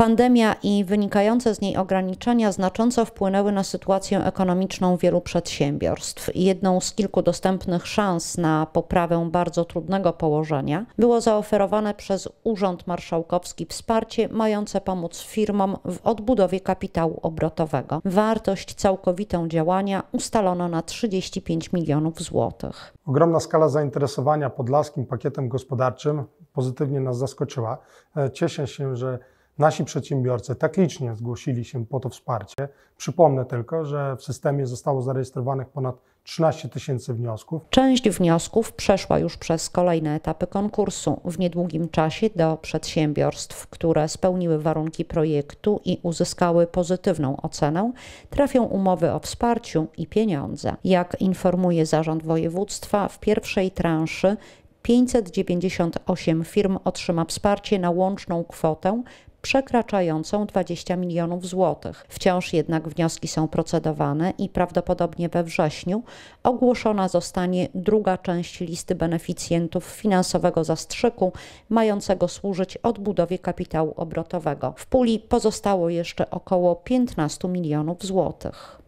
Pandemia i wynikające z niej ograniczenia znacząco wpłynęły na sytuację ekonomiczną wielu przedsiębiorstw. Jedną z kilku dostępnych szans na poprawę bardzo trudnego położenia było zaoferowane przez Urząd Marszałkowski wsparcie mające pomóc firmom w odbudowie kapitału obrotowego. Wartość całkowitą działania ustalono na 35 milionów złotych. Ogromna skala zainteresowania podlaskim pakietem gospodarczym pozytywnie nas zaskoczyła. E, cieszę się, że Nasi przedsiębiorcy tak licznie zgłosili się po to wsparcie. Przypomnę tylko, że w systemie zostało zarejestrowanych ponad 13 tysięcy wniosków. Część wniosków przeszła już przez kolejne etapy konkursu. W niedługim czasie do przedsiębiorstw, które spełniły warunki projektu i uzyskały pozytywną ocenę, trafią umowy o wsparciu i pieniądze. Jak informuje zarząd województwa, w pierwszej transzy 598 firm otrzyma wsparcie na łączną kwotę przekraczającą 20 milionów złotych. Wciąż jednak wnioski są procedowane i prawdopodobnie we wrześniu ogłoszona zostanie druga część listy beneficjentów finansowego zastrzyku mającego służyć odbudowie kapitału obrotowego. W puli pozostało jeszcze około 15 milionów złotych.